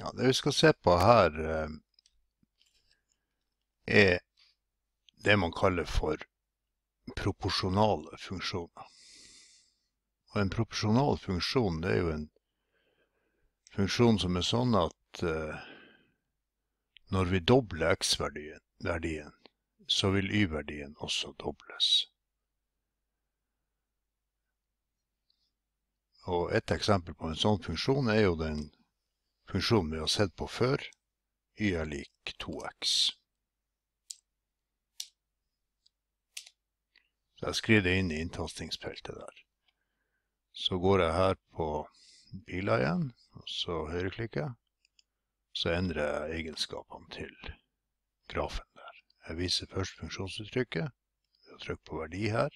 Ja, det vi skal se på her, eh, er det man kaller for proporsjonale funksjoner. Og en proporsjonal funksjon det er jo en funksjon som er sånn at eh, når vi dobler x-verdien, så vil y-verdien også dobles. Og et eksempel på en sånn funksjon er jo den funksjonen vi har sett på før, y er lik 2x. Så jeg skriver det inn i inntastingsfeltet der. Så går jeg her på biler igjen, og så høyreklikker Så endrer jeg egenskapene til grafen der. Jeg viser først funksjonsuttrykket. Jeg trykker på verdi her.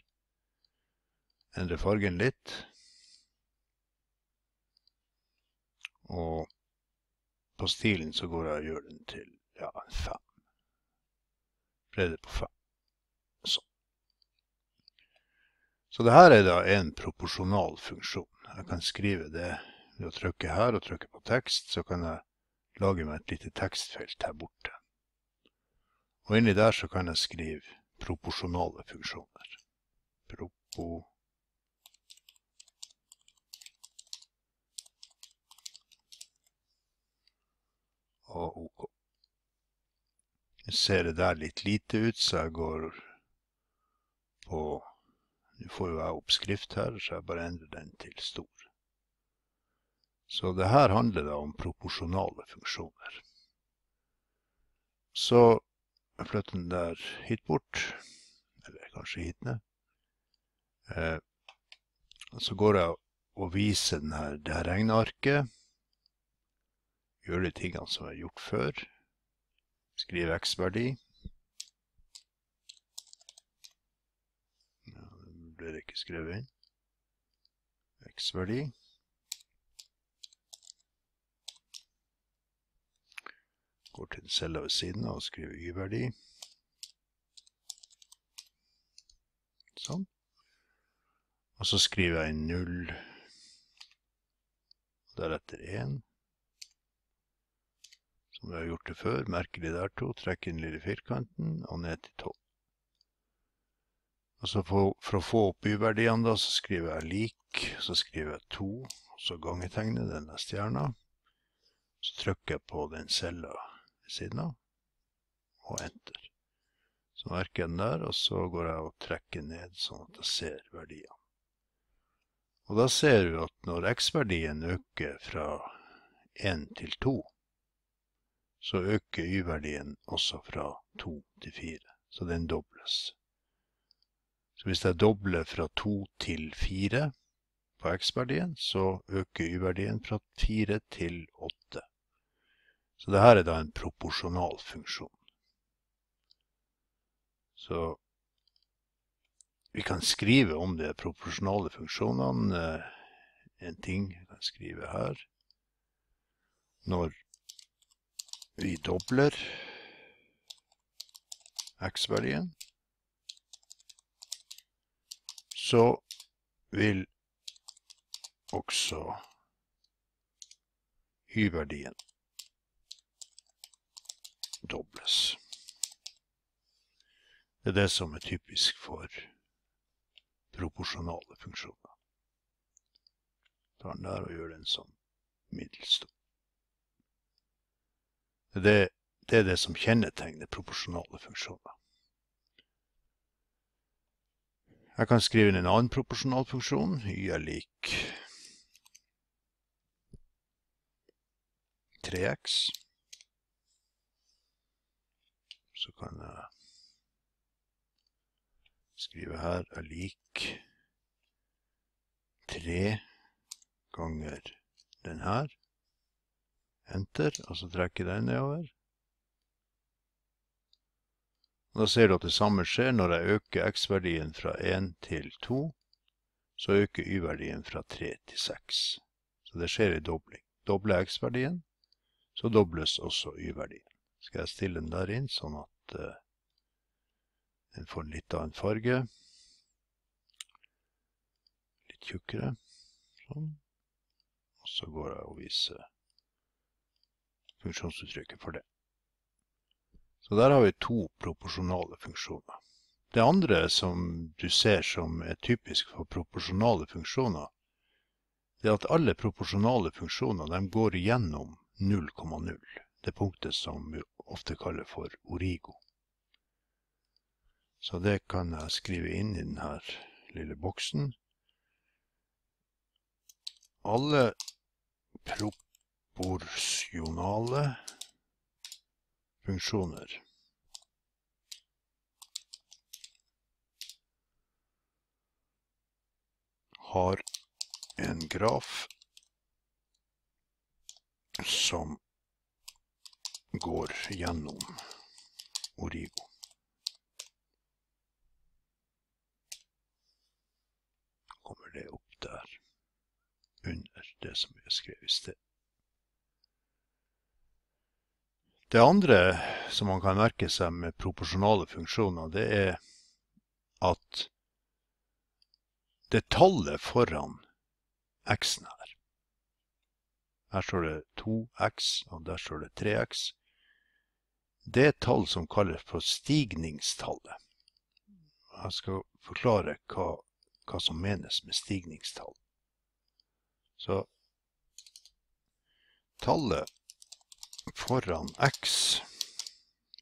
Endrer fargen litt. Og på stilen, så går jeg og gjør den til ja, fem. Bredde på fem. Sånn. Så det her er da en proporsjonal funksjon. Jeg kan skrive det ved å trykke her og trykke på tekst, så kan jeg lage meg et lite tekstfelt her borte. Og inni der så kan jeg skrive proporsjonale funksjoner. Proporsjonale og OK. ser det der litt lite ut, så jeg går på Nå får jo jeg oppskrift her, så jeg bare endrer den til stor. Så det her handler da om proporsjonale funksjoner. Så jeg flytter den der hit bort, eller kanskje hit ned. Eh, så går jeg og viser denne, det her regnearket gjør de tingene som er gjort før. Skriv x-verdi. Ja, det blir ikke skrevet inn. X-verdi. Går til cella ved siden av og skriver y-verdi. Sånn. Og så skriver jeg 0, deretter 1. Som du har gjort det før, merker de der to, trekker den lille firkanten og ned til 12. Og så for, for å få opp y-verdiene, så skriver jeg lik, så skriver jeg 2, så gangetegner denne stjerna. Så trykker jeg på den cella ved siden av, og enter. Så merker jeg den der, og så går jeg og trekker ned sånn at jeg ser verdiene. Og da ser du at når x-verdien øker fra 1 til 2, så øker y-verdien også fra 2 til 4. Så den dobles. Så hvis jeg dobler fra 2 til 4 på x-verdien, så øker y-verdien fra 4 til 8. Så det her er da en proporsjonal funksjon. Så vi kan skrive om de proporsjonale funksjonene. En ting jeg kan skrive her. Når vi dobler x-verdien. Så vil også y-verdien dobles. Det er det som er typisk for proporsjonale funksjoner. Tar den der og gjør den sånn middelstopp. Det, det er det som kjennetegner proporsjonale funksjoner. Jeg kan skrive inn en annen proporsjonal funksjon, y er lik 3x. Så kan jeg skrive her er lik 3 ganger den her. Enter, og så trekker jeg den nedover. Og da ser du at det samme skjer når jeg øker x-verdien fra 1 til 2. Så øker y-verdien fra 3 til 6. Så det skjer i dobling. Dobler x-verdien, så dobles også y-verdien. Skal jeg stille den der inn, sånn at eh, den får litt av en farge. Litt tjukkere. Sånn. Og så går jeg og viser funksjonsuttrykket for det. Så der har vi to proporsjonale funksjoner. Det andre som du ser som er typisk for proporsjonale funksjoner, det er at alle proporsjonale funksjoner de går gjennom 0,0, det punktet som vi ofte kaller for origo. Så det kan jeg skrive inn i denne lille boksen. Alle proporsjonale proporsjonale funksjoner. har en graf som går gjennom Origo. Kommer det opp der, under det som vi skrev i sted. Det andre som man kan merke seg med proporsjonale funksjoner, det er at det tallet foran x-en her. Her står det 2x, og der står det 3x. Det er et tall som kalles for stigningstallet. Jeg skal forklare hva, hva som menes med stigningstall. Så tallet foran x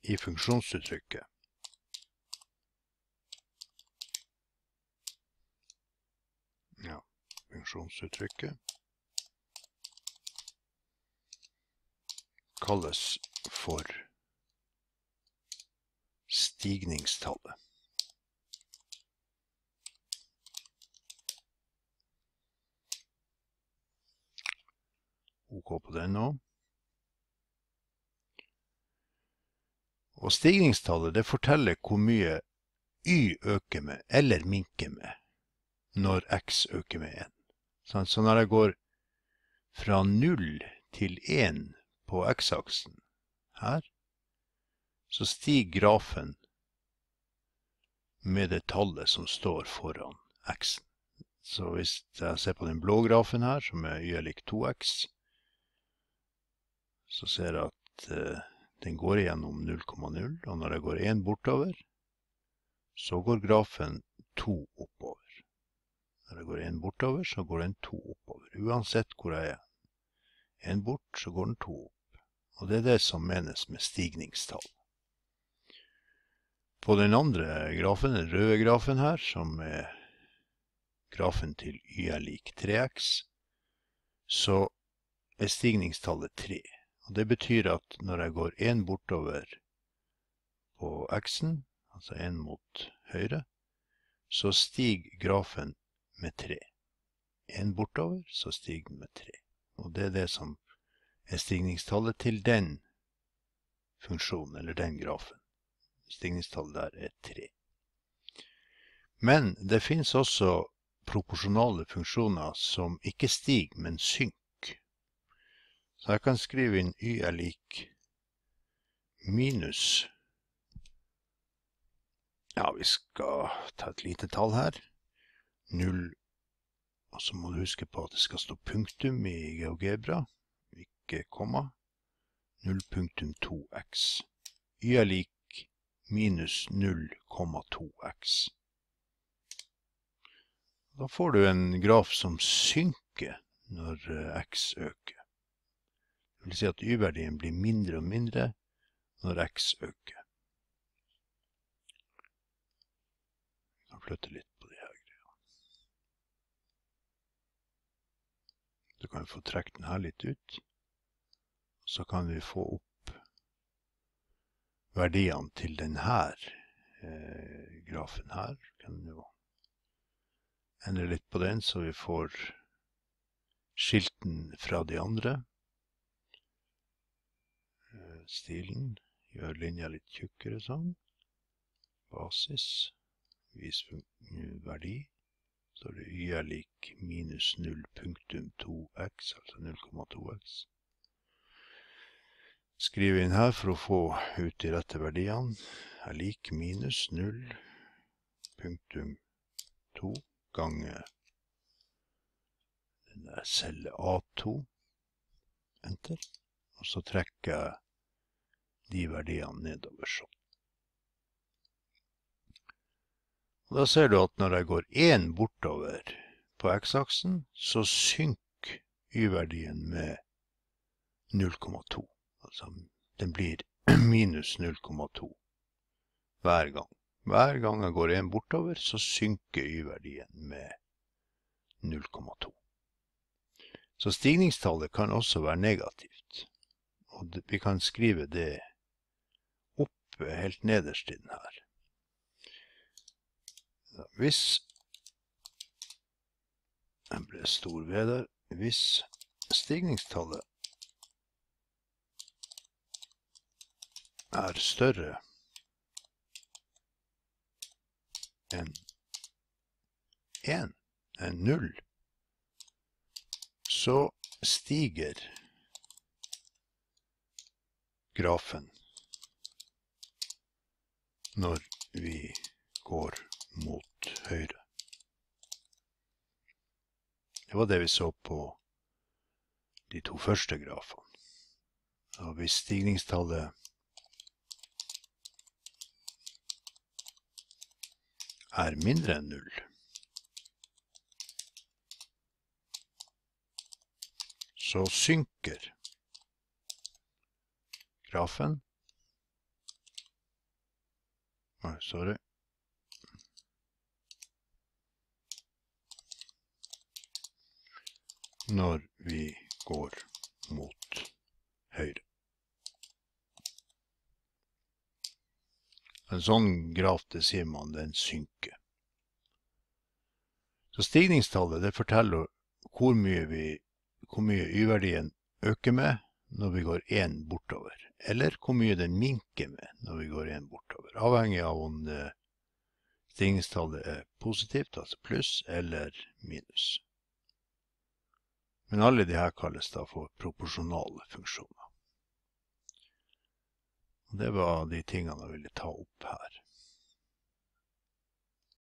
i funksjonsuttrykket. Ja, funksjonsuttrykket kalles for stigningstallet. OK på den nå. Og stigningstallet det forteller hvor mye y øker med, eller minker med, når x øker med 1. Sånn, så når jeg går fra 0 til 1 på x-aksen her, så stiger grafen med det tallet som står foran x-en. Så hvis jeg ser på den blå grafen her, som er y er lik 2x, så ser jeg at eh, den går igjennom 0,0, og når det går 1 bortover, så går grafen 2 oppover. Når det går 1 bortover, så går den 2 oppover, uansett hvor jeg er. 1 bort, så går den 2 opp. Og det er det som menes med stigningstall. På den andre grafen, den røde grafen her, som er grafen til y er lik 3x, så er stigningstallet 3. Og det betyr at når jeg går én bortover på x-en, altså én mot høyre, så stiger grafen med tre. Én bortover, så stiger den med tre. Og det er det som er stigningstallet til den funksjonen, eller den grafen. Stigningstallet der er tre. Men det finnes også proporsjonale funksjoner som ikke stiger, men synker. Så jeg kan skrive inn y er lik minus Ja, vi skal ta et lite tall her. Null. Og så må du huske på at det skal stå punktum i GeoGebra, ikke komma. punktum 2 x Y er lik minus 0,2x. Da får du en graf som synker når eh, x øker. Det vil si at y-verdien blir mindre og mindre når x øker. Vi kan flytte litt på de her greiene. Så kan vi få trukket den her litt ut. Så kan vi få opp verdiene til denne eh, grafen her. Kan vi endre litt på den, så vi får skilten fra de andre stilen, gjør linja litt tjukkere sånn. Basis, vis mm, verdi. Så er det y er lik minus 0.2x, altså 0,2x. Skriv inn her for å få ut de rette verdiene. Er lik minus 0.2 ganger denne der celle A2. Enter. Og så trekker jeg de verdiene nedover sånn. Og da ser du at når jeg går 1 bortover på x-aksen, så synker y-verdien med 0,2. Altså den blir minus 0,2 hver gang. Hver gang jeg går 1 bortover, så synker y-verdien med 0,2. Så stigningstallet kan også være negativt. Og vi kan skrive det oppe eh, helt nederst i den her. hvis Den ble stor V der. Hvis stigningstallet er større enn 1, enn 0, så stiger grafen når vi går mot høyre. Det var det vi så på de to første grafene. Og hvis stigningstallet er mindre enn null, så synker grafen Nei, sorry. Når vi går mot høyre. En sånn graf, det sier man, den synker. Så stigningstallet, det forteller hvor mye hvor mye y-verdien øker med, når vi går én bortover, eller hvor mye den minker med når vi går én bortover, avhengig av om stigningstallet er positivt, altså pluss, eller minus. Men alle de her kalles da for proporsjonale funksjoner. Og det var de tingene jeg ville ta opp her.